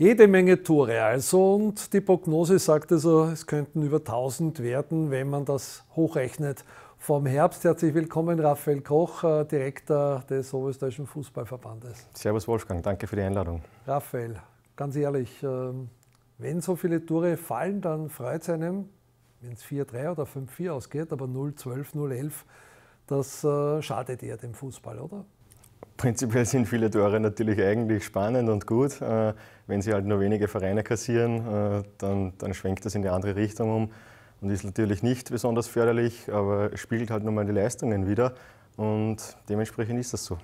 Jede Menge Tore also und die Prognose sagt also, es könnten über 1000 werden, wenn man das hochrechnet. Vom Herbst herzlich willkommen, Raphael Koch, äh, Direktor des Oberösterreichischen Fußballverbandes. Servus Wolfgang, danke für die Einladung. Raphael, ganz ehrlich, ähm, wenn so viele Tore fallen, dann freut es einem, wenn es 4-3 oder 5-4 ausgeht, aber 0-12, 0-11, das äh, schadet eher dem Fußball, oder? Prinzipiell sind viele Tore natürlich eigentlich spannend und gut. Äh, wenn sie halt nur wenige Vereine kassieren, äh, dann, dann schwenkt das in die andere Richtung um und ist natürlich nicht besonders förderlich, aber spiegelt halt nochmal die Leistungen wieder und dementsprechend ist das so.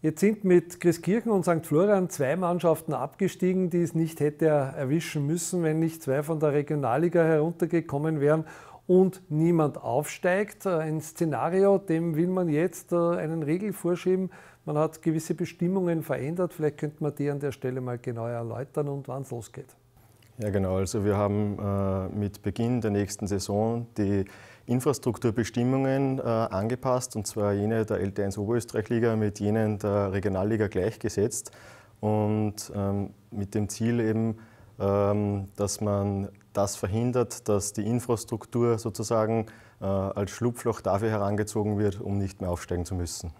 Jetzt sind mit Chris Kirchen und St. Florian zwei Mannschaften abgestiegen, die es nicht hätte erwischen müssen, wenn nicht zwei von der Regionalliga heruntergekommen wären und niemand aufsteigt. Äh, ein Szenario, dem will man jetzt äh, einen Regel vorschieben. Man hat gewisse Bestimmungen verändert. Vielleicht könnte man die an der Stelle mal genauer erläutern und wann es losgeht. Ja, genau. Also wir haben äh, mit Beginn der nächsten Saison die Infrastrukturbestimmungen angepasst, und zwar jene der LT1 Oberösterreich-Liga mit jenen der Regionalliga gleichgesetzt und ähm, mit dem Ziel eben, ähm, dass man das verhindert, dass die Infrastruktur sozusagen äh, als Schlupfloch dafür herangezogen wird, um nicht mehr aufsteigen zu müssen.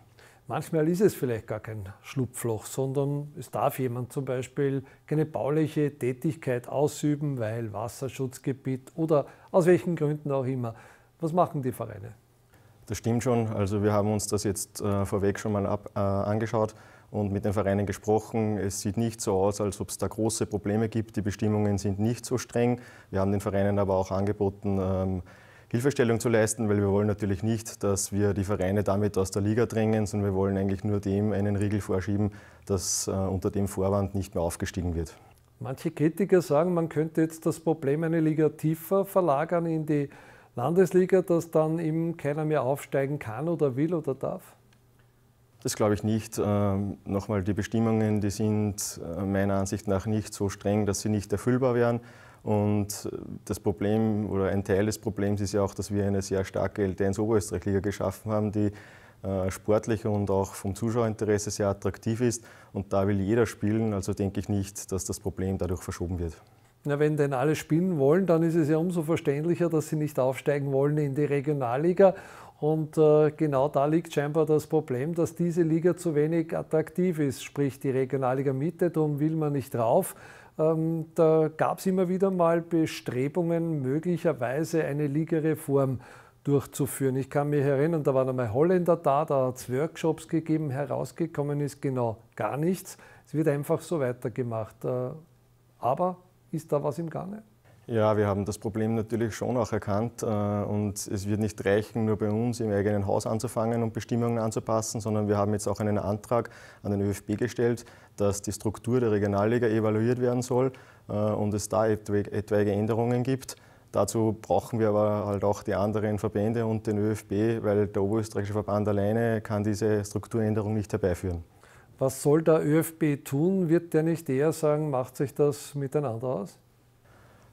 Manchmal ist es vielleicht gar kein Schlupfloch, sondern es darf jemand zum Beispiel keine bauliche Tätigkeit ausüben, weil Wasserschutzgebiet oder aus welchen Gründen auch immer. Was machen die Vereine? Das stimmt schon. Also wir haben uns das jetzt äh, vorweg schon mal ab, äh, angeschaut und mit den Vereinen gesprochen. Es sieht nicht so aus, als ob es da große Probleme gibt. Die Bestimmungen sind nicht so streng. Wir haben den Vereinen aber auch angeboten, ähm, Hilfestellung zu leisten, weil wir wollen natürlich nicht, dass wir die Vereine damit aus der Liga drängen, sondern wir wollen eigentlich nur dem einen Riegel vorschieben, dass äh, unter dem Vorwand nicht mehr aufgestiegen wird. Manche Kritiker sagen, man könnte jetzt das Problem eine Liga tiefer verlagern in die Landesliga, dass dann eben keiner mehr aufsteigen kann oder will oder darf? Das glaube ich nicht. Ähm, nochmal, die Bestimmungen, die sind äh, meiner Ansicht nach nicht so streng, dass sie nicht erfüllbar wären. Und äh, das Problem oder ein Teil des Problems ist ja auch, dass wir eine sehr starke LTS-Oberösterreich-Liga geschaffen haben, die äh, sportlich und auch vom Zuschauerinteresse sehr attraktiv ist. Und da will jeder spielen, also denke ich nicht, dass das Problem dadurch verschoben wird. Ja, wenn denn alle spielen wollen, dann ist es ja umso verständlicher, dass sie nicht aufsteigen wollen in die Regionalliga. Und äh, genau da liegt scheinbar das Problem, dass diese Liga zu wenig attraktiv ist, sprich die Regionalliga Mitte, darum will man nicht drauf. Ähm, da gab es immer wieder mal Bestrebungen, möglicherweise eine Ligareform durchzuführen. Ich kann mich erinnern, da waren einmal Holländer da, da hat es Workshops gegeben, herausgekommen ist genau gar nichts. Es wird einfach so weitergemacht. Äh, aber ist da was im Gange? Ja, wir haben das Problem natürlich schon auch erkannt äh, und es wird nicht reichen, nur bei uns im eigenen Haus anzufangen und Bestimmungen anzupassen, sondern wir haben jetzt auch einen Antrag an den ÖFB gestellt, dass die Struktur der Regionalliga evaluiert werden soll äh, und es da etwaige Änderungen gibt. Dazu brauchen wir aber halt auch die anderen Verbände und den ÖFB, weil der Oberösterreichische Verband alleine kann diese Strukturänderung nicht herbeiführen. Was soll der ÖFB tun? Wird der nicht eher sagen, macht sich das miteinander aus?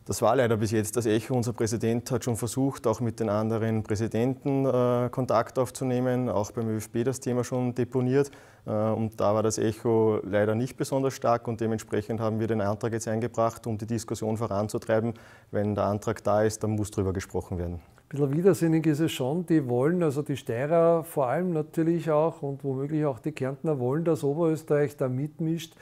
Das war leider bis jetzt das Echo. Unser Präsident hat schon versucht, auch mit den anderen Präsidenten äh, Kontakt aufzunehmen, auch beim ÖFB das Thema schon deponiert. Äh, und da war das Echo leider nicht besonders stark und dementsprechend haben wir den Antrag jetzt eingebracht, um die Diskussion voranzutreiben. Wenn der Antrag da ist, dann muss darüber gesprochen werden bisschen widersinnig ist es schon. Die wollen, also die Steirer vor allem natürlich auch und womöglich auch die Kärntner wollen, dass Oberösterreich da mitmischt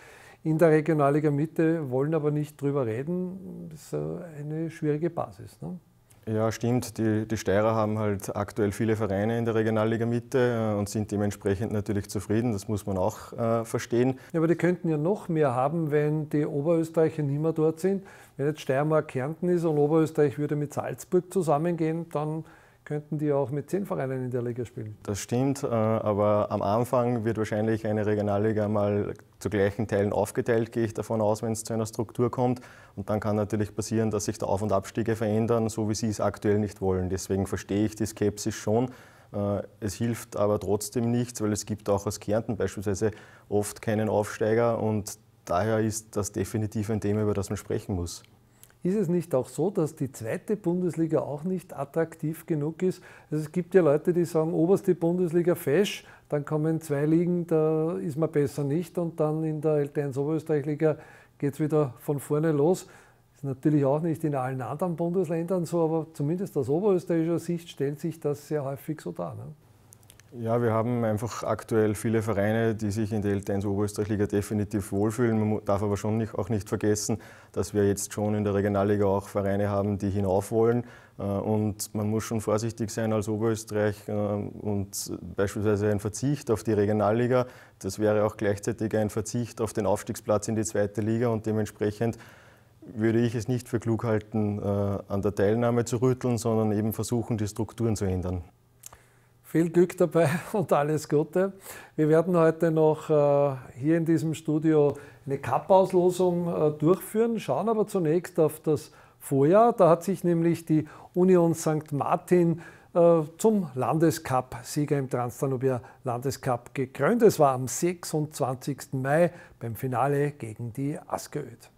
in der Regionalliga Mitte, wollen aber nicht drüber reden. Das ist eine schwierige Basis. Ne? Ja, stimmt. Die, die Steirer haben halt aktuell viele Vereine in der Regionalliga Mitte äh, und sind dementsprechend natürlich zufrieden. Das muss man auch äh, verstehen. Ja, aber die könnten ja noch mehr haben, wenn die Oberösterreicher nicht mehr dort sind. Wenn jetzt Steiermark Kärnten ist und Oberösterreich würde mit Salzburg zusammengehen, dann könnten die auch mit zehn Vereinen in der Liga spielen. Das stimmt, äh, aber am Anfang wird wahrscheinlich eine Regionalliga mal zu gleichen Teilen aufgeteilt, gehe ich davon aus, wenn es zu einer Struktur kommt. Und dann kann natürlich passieren, dass sich da Auf- und Abstiege verändern, so wie sie es aktuell nicht wollen. Deswegen verstehe ich die Skepsis schon. Äh, es hilft aber trotzdem nichts, weil es gibt auch aus Kärnten beispielsweise oft keinen Aufsteiger und daher ist das definitiv ein Thema, über das man sprechen muss. Ist es nicht auch so, dass die zweite Bundesliga auch nicht attraktiv genug ist? Also es gibt ja Leute, die sagen, oberste Bundesliga fesch, dann kommen zwei Ligen, da ist man besser nicht und dann in der LT1 Oberösterreichliga geht es wieder von vorne los. Ist natürlich auch nicht in allen anderen Bundesländern so, aber zumindest aus oberösterreichischer Sicht stellt sich das sehr häufig so dar. Ne? Ja, wir haben einfach aktuell viele Vereine, die sich in der L1 Oberösterreichliga definitiv wohlfühlen. Man darf aber schon nicht, auch nicht vergessen, dass wir jetzt schon in der Regionalliga auch Vereine haben, die hinauf wollen. Äh, und man muss schon vorsichtig sein als Oberösterreich äh, und beispielsweise ein Verzicht auf die Regionalliga, das wäre auch gleichzeitig ein Verzicht auf den Aufstiegsplatz in die zweite Liga und dementsprechend würde ich es nicht für klug halten, äh, an der Teilnahme zu rütteln, sondern eben versuchen, die Strukturen zu ändern. Viel Glück dabei und alles Gute. Wir werden heute noch äh, hier in diesem Studio eine Cup-Auslosung äh, durchführen, schauen aber zunächst auf das Vorjahr. Da hat sich nämlich die Union St. Martin äh, zum Landescup-Sieger im Transdanubier Landescup gekrönt. Es war am 26. Mai beim Finale gegen die Askeöd.